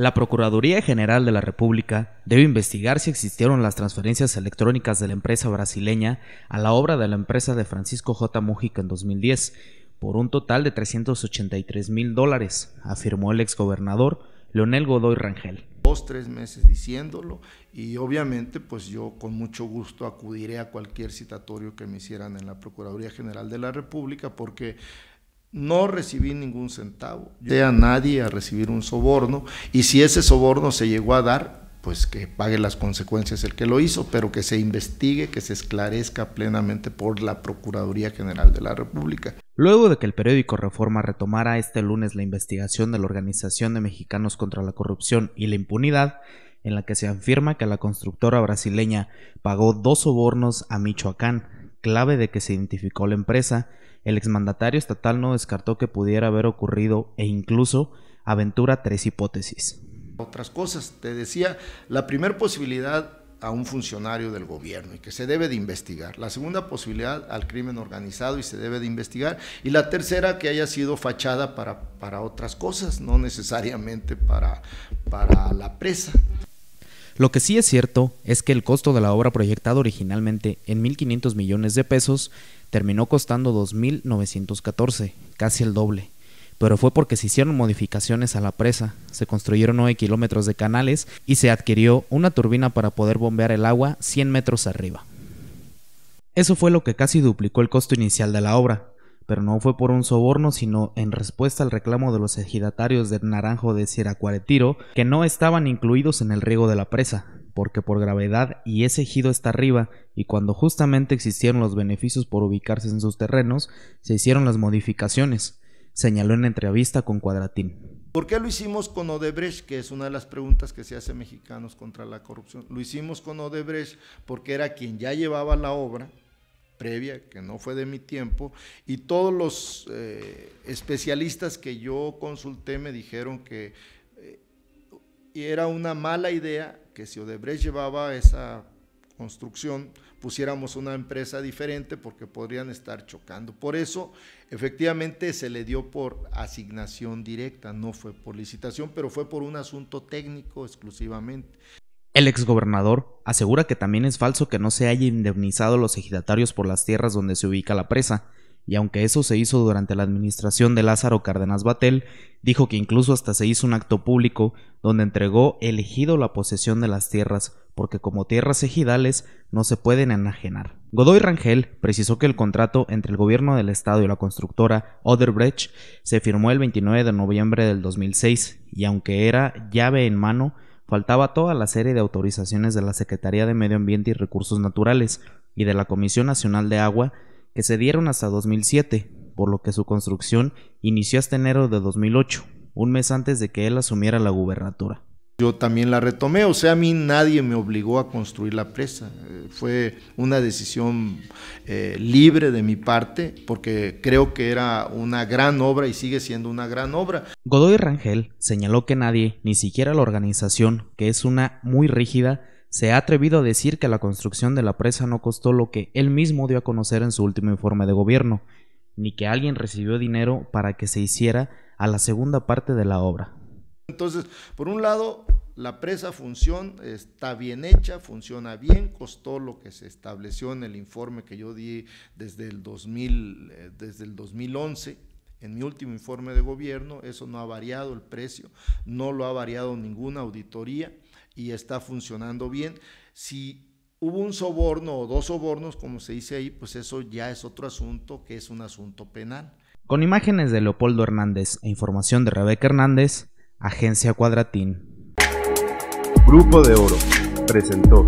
La Procuraduría General de la República debe investigar si existieron las transferencias electrónicas de la empresa brasileña a la obra de la empresa de Francisco J. Mujica en 2010 por un total de 383 mil dólares, afirmó el exgobernador Leonel Godoy Rangel. Dos, tres meses diciéndolo y obviamente pues yo con mucho gusto acudiré a cualquier citatorio que me hicieran en la Procuraduría General de la República porque no recibí ningún centavo. De a nadie a recibir un soborno. Y si ese soborno se llegó a dar, pues que pague las consecuencias el que lo hizo, pero que se investigue, que se esclarezca plenamente por la Procuraduría General de la República. Luego de que el periódico Reforma retomara este lunes la investigación de la Organización de Mexicanos contra la Corrupción y la Impunidad, en la que se afirma que la constructora brasileña pagó dos sobornos a Michoacán clave de que se identificó la empresa, el exmandatario estatal no descartó que pudiera haber ocurrido e incluso aventura tres hipótesis. Otras cosas, te decía, la primera posibilidad a un funcionario del gobierno y que se debe de investigar. La segunda posibilidad al crimen organizado y se debe de investigar. Y la tercera que haya sido fachada para, otras cosas, no necesariamente para, para la presa. Lo que sí es cierto es que el costo de la obra proyectado originalmente en 1.500 millones de pesos terminó costando 2.914, casi el doble. Pero fue porque se hicieron modificaciones a la presa, se construyeron 9 kilómetros de canales y se adquirió una turbina para poder bombear el agua 100 metros arriba. Eso fue lo que casi duplicó el costo inicial de la obra, pero no fue por un soborno, sino en respuesta al reclamo de los ejidatarios del Naranjo de Cuaretiro que no estaban incluidos en el riego de la presa, porque por gravedad y ese ejido está arriba, y cuando justamente existieron los beneficios por ubicarse en sus terrenos, se hicieron las modificaciones, señaló en entrevista con Cuadratín. ¿Por qué lo hicimos con Odebrecht? Que es una de las preguntas que se hace mexicanos contra la corrupción. Lo hicimos con Odebrecht porque era quien ya llevaba la obra, previa, que no fue de mi tiempo, y todos los eh, especialistas que yo consulté me dijeron que eh, era una mala idea que si Odebrecht llevaba esa construcción, pusiéramos una empresa diferente porque podrían estar chocando. Por eso, efectivamente, se le dio por asignación directa, no fue por licitación, pero fue por un asunto técnico exclusivamente. El exgobernador asegura que también es falso que no se haya indemnizado a los ejidatarios por las tierras donde se ubica la presa, y aunque eso se hizo durante la administración de Lázaro Cárdenas Batel, dijo que incluso hasta se hizo un acto público donde entregó elegido la posesión de las tierras, porque como tierras ejidales no se pueden enajenar. Godoy Rangel precisó que el contrato entre el gobierno del estado y la constructora Oderbrecht se firmó el 29 de noviembre del 2006 y aunque era llave en mano, faltaba toda la serie de autorizaciones de la Secretaría de Medio Ambiente y Recursos Naturales y de la Comisión Nacional de Agua que se dieron hasta 2007, por lo que su construcción inició hasta enero de 2008, un mes antes de que él asumiera la gubernatura. Yo también la retomé, o sea, a mí nadie me obligó a construir la presa. Eh, fue una decisión eh, libre de mi parte, porque creo que era una gran obra y sigue siendo una gran obra. Godoy Rangel señaló que nadie, ni siquiera la organización, que es una muy rígida, se ha atrevido a decir que la construcción de la presa no costó lo que él mismo dio a conocer en su último informe de gobierno, ni que alguien recibió dinero para que se hiciera a la segunda parte de la obra. Entonces, por un lado, la presa función está bien hecha, funciona bien, costó lo que se estableció en el informe que yo di desde el, eh, desde el 2011, en mi último informe de gobierno, eso no ha variado el precio, no lo ha variado ninguna auditoría y está funcionando bien. Si hubo un soborno o dos sobornos, como se dice ahí, pues eso ya es otro asunto que es un asunto penal. Con imágenes de Leopoldo Hernández e información de Rebeca Hernández, Agencia Cuadratín. Grupo de Oro presentó